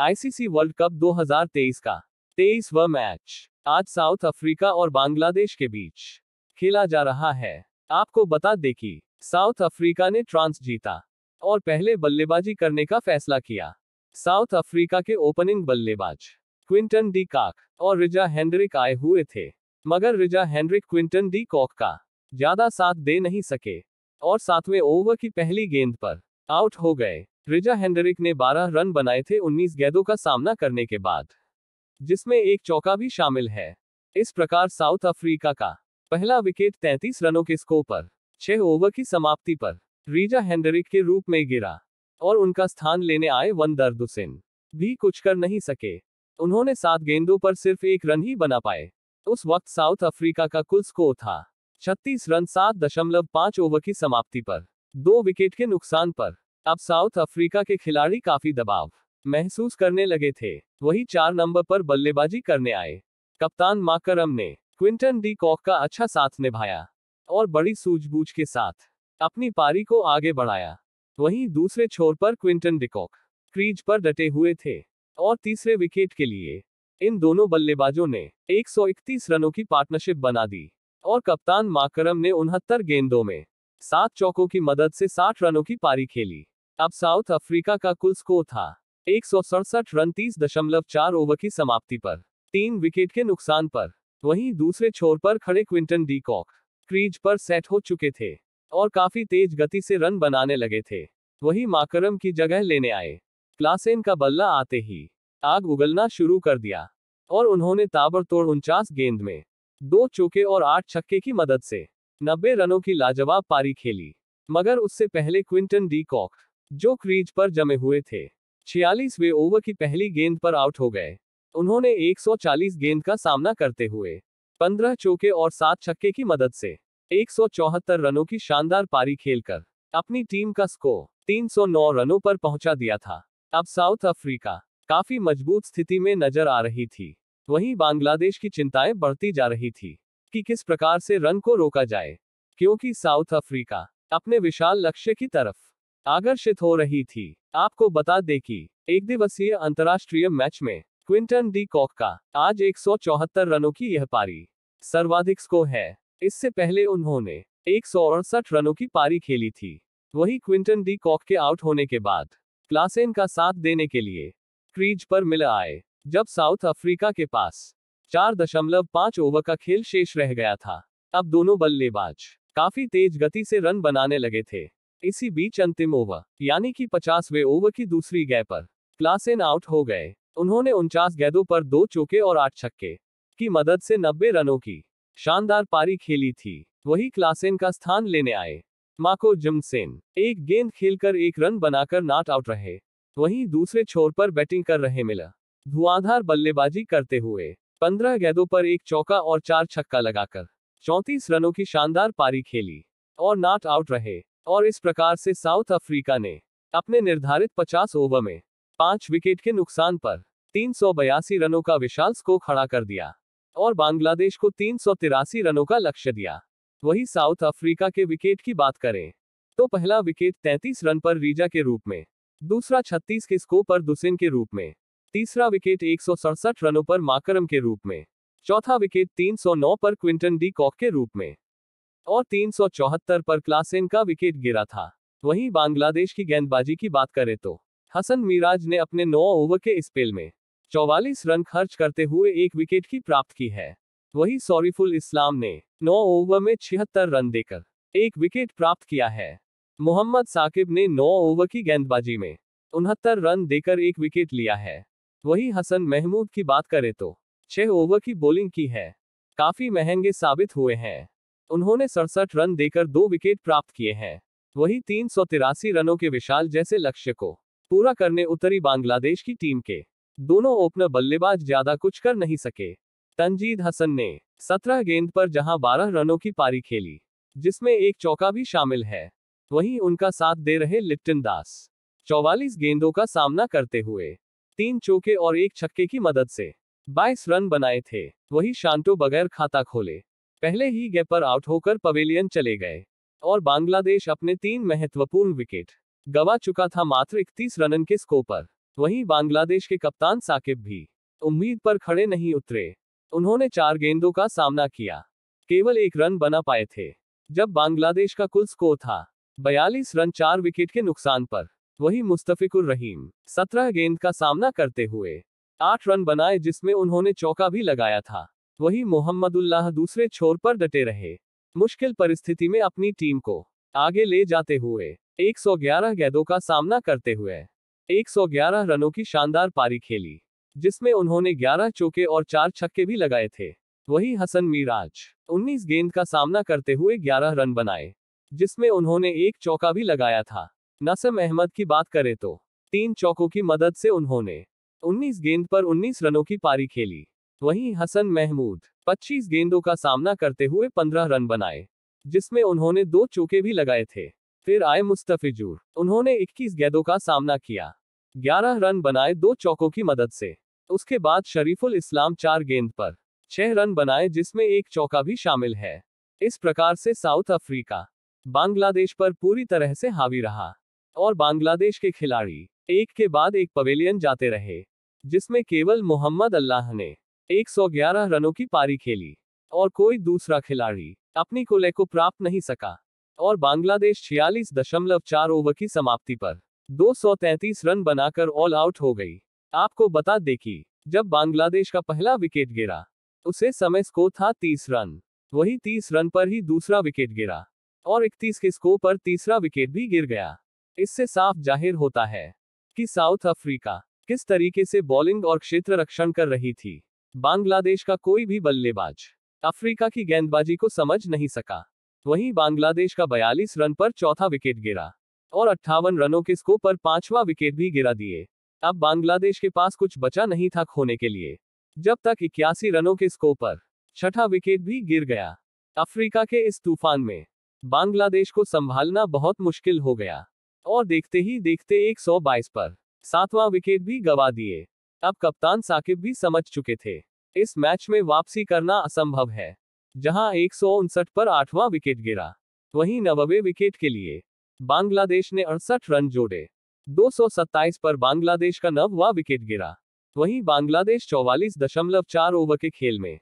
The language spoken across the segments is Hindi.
आईसीसी वर्ल्ड कप 2023 का व मैच आज साउथ अफ्रीका और बांग्लादेश के बीच खेला जा रहा है आपको बता दें कि साउथ अफ्रीका ने ट्रांस जीता और पहले बल्लेबाजी करने का फैसला किया साउथ अफ्रीका के ओपनिंग बल्लेबाज क्विंटन डी काक और रिजा हेनरिक आए हुए थे मगर Reeza Hendricks Quinton de Kock का ज्यादा साथ दे नहीं सके और सातवें ओवर की पहली गेंद पर आउट हो गए रिजा हेंडरिक ने 12 रन बनाए थे 19 गेंदों का सामना करने के बाद जिसमें एक चौका भी शामिल है इस प्रकार साउथ अफ्रीका का पहला विकेट 33 रनों के स्कोर पर छह ओवर की समाप्ति पर रिजा हेंडरिक के रूप में गिरा और उनका स्थान लेने आए वन दर्दुसिन भी कुछ कर नहीं सके उन्होंने सात गेंदों पर सिर्फ एक रन ही बना पाए उस वक्त साउथ अफ्रीका का कुल स्कोर था छत्तीस रन सात दशमलव पांच ओवर की समाप्ति पर दो विकेट के नुकसान पर अब साउथ अफ्रीका के खिलाड़ी काफी दबाव महसूस करने लगे थे वही चार नंबर पर बल्लेबाजी करने आए कप्तान माकरम ने क्विंटन डी कॉक का अच्छा साथ निभाया और बड़ी सूझबूझ के साथ अपनी पारी को आगे बढ़ाया वहीं दूसरे छोर पर क्विंटन डिकॉक क्रीज पर डटे हुए थे और तीसरे विकेट के लिए इन दोनों बल्लेबाजों ने 131 रनों की पार्टनरशिप बना दी और कप्तान माकरम ने उनहत्तर गेंदों में सात चौकों की मदद से साठ रनों की पारी खेली अब साउथ अफ्रीका का कुल स्कोर था एक रन तीस दशमलव चार ओवर की समाप्ति पर तीन विकेट के नुकसान पर वहीं दूसरे छोर पर खड़े क्विंटन डी कॉक क्रीज पर सेट हो चुके थे और काफी तेज गति से रन बनाने लगे थे वहीं माकरम की जगह लेने आए क्लासेन का बल्ला आते ही आग उगलना शुरू कर दिया और उन्होंने ताबड़तोड़ उनचास गेंद में दो चौके और आठ छक्के की मदद से नब्बे रनों की लाजवाब पारी खेली मगर उससे पहले क्विंटन डी कॉक जो क्रीज पर जमे हुए थे छियालीसवें ओवर की पहली गेंद पर आउट हो गए उन्होंने 140 गेंद का सामना करते हुए 15 चौके और 7 छक्के की मदद से एक रनों की शानदार पारी खेलकर अपनी टीम का स्कोर 309 रनों पर पहुंचा दिया था अब साउथ अफ्रीका काफी मजबूत स्थिति में नजर आ रही थी वहीं बांग्लादेश की चिंताएं बढ़ती जा रही थी कि किस प्रकार से रन को रोका जाए क्योंकि साउथ अफ्रीका अपने विशाल लक्ष्य की तरफ आकर्षित हो रही थी आपको बता दें कि एक दिवसीय अंतर्राष्ट्रीय मैच में क्विंटन डी कॉक का आज एक रनों की यह पारी सर्वाधिक स्कोर है इससे पहले उन्होंने एक रनों की पारी खेली थी वही क्विंटन डी कॉक के आउट होने के बाद क्लासेन का साथ देने के लिए क्रीज पर मिल आए जब साउथ अफ्रीका के पास चार दशमलव पांच ओवर का खेल शेष रह गया था अब दोनों बल्लेबाज काफी तेज गति से रन बनाने लगे थे इसी बीच अंतिम ओवर यानी कि पचासवे ओवर की दूसरी गय पर क्लासेन आउट हो गए उन्होंने उनचास गेंदों पर दो चौके और आठ छक्के की मदद से नब्बे रनों की शानदार पारी खेली थी वही क्लासेन का स्थान लेने आए माको जिमसेन एक गेंद खेलकर एक रन बनाकर नॉट आउट रहे वहीं दूसरे छोर पर बैटिंग कर रहे मिला धुआंधार बल्लेबाजी करते हुए पंद्रह गेंदों पर एक चौका और चार छक्का लगाकर चौंतीस रनों की शानदार पारी खेली और नॉट आउट रहे और इस प्रकार से साउथ अफ्रीका ने अपने निर्धारित 50 ओवर में पांच विकेट के नुकसान पर तीन रनों का विशाल स्कोर खड़ा कर दिया और बांग्लादेश को तीन रनों का लक्ष्य दिया वही साउथ अफ्रीका के विकेट की बात करें तो पहला विकेट 33 रन पर रीजा के रूप में दूसरा 36 के स्कोर पर दुसेन के रूप में तीसरा विकेट एक रनों पर माकरम के रूप में चौथा विकेट 309 पर क्विंटन डी कॉक के रूप में और तीन पर क्लासेन का विकेट गिरा था वहीं बांग्लादेश की गेंदबाजी की बात करें तो हसन मिराज ने अपने 9 ओवर के स्पेल में 44 रन खर्च करते हुए एक विकेट की प्राप्त की है वहीं सॉरीफुल इस्लाम ने 9 ओवर में छिहत्तर रन देकर एक विकेट प्राप्त किया है मोहम्मद साकिब ने 9 ओवर की गेंदबाजी में उनहत्तर रन देकर एक विकेट लिया है वही हसन महमूद की बात करें तो छह ओवर की बॉलिंग की है काफी महंगे साबित हुए हैं उन्होंने सड़सठ रन देकर दो विकेट प्राप्त किए हैं वही तीन रनों के विशाल जैसे लक्ष्य को पूरा करने उतरी बांग्लादेश की टीम के दोनों ओपनर बल्लेबाज ज्यादा कुछ कर नहीं सके तंजीद हसन ने सत्रह गेंद पर जहां बारह रनों की पारी खेली जिसमें एक चौका भी शामिल है वहीं उनका साथ दे रहे लिप्टन दास चौवालीस गेंदों का सामना करते हुए तीन चौके और एक छक्के की मदद से बाईस रन बनाए थे वही शांतो बगैर खाता खोले पहले ही गैप पर आउट होकर पवेलियन चले गए और बांग्लादेश अपने तीन महत्वपूर्ण विकेट गवा चुका था मात्र इकतीस रनन के स्कोर पर वहीं बांग्लादेश के कप्तान साकिब भी उम्मीद पर खड़े नहीं उतरे उन्होंने चार गेंदों का सामना किया केवल एक रन बना पाए थे जब बांग्लादेश का कुल स्कोर था बयालीस रन चार विकेट के नुकसान पर वही मुस्तफिकुर रहीम सत्रह गेंद का सामना करते हुए आठ रन बनाए जिसमें उन्होंने चौका भी लगाया था वही मोहम्मदुल्लाह दूसरे छोर पर डटे रहे मुश्किल परिस्थिति में अपनी टीम को आगे ले जाते हुए 111 गेंदों का सामना करते हुए 111 रनों की शानदार पारी खेली जिसमें उन्होंने 11 चौके और चार छक्के भी लगाए थे वही हसन मीराज 19 गेंद का सामना करते हुए 11 रन बनाए जिसमें उन्होंने एक चौका भी लगाया था नसम अहमद की बात करें तो तीन चौकों की मदद से उन्होंने 19 गेंद पर 19 रनों की पारी खेली वहीं हसन महमूद 25 गेंदों का सामना करते हुए 15 रन बनाए जिसमें उन्होंने दो चौके भी लगाए थे फिर आए मुस्तफिजूर उन्होंने 21 गेंदों का सामना किया 11 रन बनाए दो चौकों की मदद से उसके बाद शरीफुल इस्लाम चार गेंद पर छह रन बनाए जिसमें एक चौका भी शामिल है इस प्रकार से साउथ अफ्रीका बांग्लादेश पर पूरी तरह से हावी रहा और बांग्लादेश के खिलाड़ी एक के बाद एक पवेलियन जाते रहे जिसमें केवल मोहम्मद अल्लाह ने 111 रनों की पारी खेली और कोई दूसरा खिलाड़ी अपनी कोले को प्राप्त नहीं सका और बांग्लादेश छियालीस दशमलव चार ओवर की समाप्ति पर 233 रन बनाकर ऑल आउट हो गई आपको बता दे कि जब बांग्लादेश का पहला विकेट गिरा उसे समय स्कोर था 30 रन वही 30 रन पर ही दूसरा विकेट गिरा और 31 के स्कोर पर तीसरा विकेट भी गिर गया इससे साफ जाहिर होता है कि साउथ अफ्रीका किस तरीके से बॉलिंग और क्षेत्र रक्षण कर रही थी बांग्लादेश का कोई भी बल्लेबाज अफ्रीका की गेंदबाजी को समझ नहीं सका वहीं बांग्लादेश का 42 रन पर चौथा विकेट गिरा और अट्ठावन रनों के स्कोर पर पांचवा विकेट भी गिरा दिए अब बांग्लादेश के पास कुछ बचा नहीं था खोने के लिए जब तक इक्यासी रनों के स्कोर पर छठा विकेट भी गिर गया अफ्रीका के इस तूफान में बांग्लादेश को संभालना बहुत मुश्किल हो गया और देखते ही देखते 122 पर सातवां विकेट भी गवा दिए अब कप्तान साकिब भी समझ चुके थे इस मैच में वापसी करना असंभव है जहां एक पर आठवां विकेट गिरा वहीं नबे विकेट के लिए बांग्लादेश ने अड़सठ रन जोड़े 227 पर बांग्लादेश का नववा विकेट गिरा वहीं बांग्लादेश चार ओवर के खेल में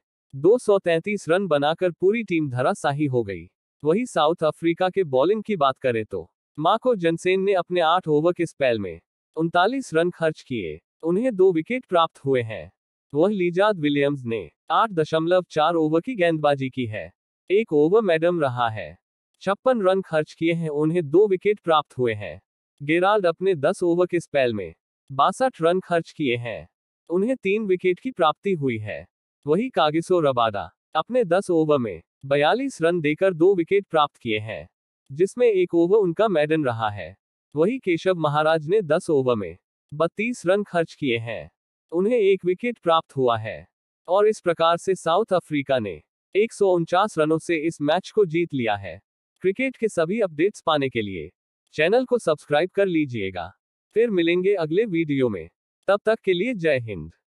233 रन बनाकर पूरी टीम धराशाही हो गई वहीं साउथ अफ्रीका के बॉलिंग की बात करें तो मार्को जनसेन ने अपने आठ ओवर के स्पेल में उनतालीस रन खर्च किए उन्हें दो विकेट प्राप्त हुए हैं वह लीजाद विलियम्स ने आठ दशमलव चार ओवर की गेंदबाजी की है एक ओवर मैडम रहा है छप्पन रन खर्च किए हैं उन्हें दो विकेट प्राप्त हुए हैं गेराल्ड अपने दस ओवर के स्पेल में बासठ रन खर्च किए हैं उन्हें तीन विकेट की प्राप्ति हुई है वही कागिसो रबादा अपने दस ओवर में बयालीस रन देकर दो विकेट प्राप्त किए हैं जिसमें एक ओवर उनका मैडन रहा है वही केशव महाराज ने 10 ओवर में 32 रन खर्च किए हैं उन्हें एक विकेट प्राप्त हुआ है और इस प्रकार से साउथ अफ्रीका ने एक रनों से इस मैच को जीत लिया है क्रिकेट के सभी अपडेट्स पाने के लिए चैनल को सब्सक्राइब कर लीजिएगा फिर मिलेंगे अगले वीडियो में तब तक के लिए जय हिंद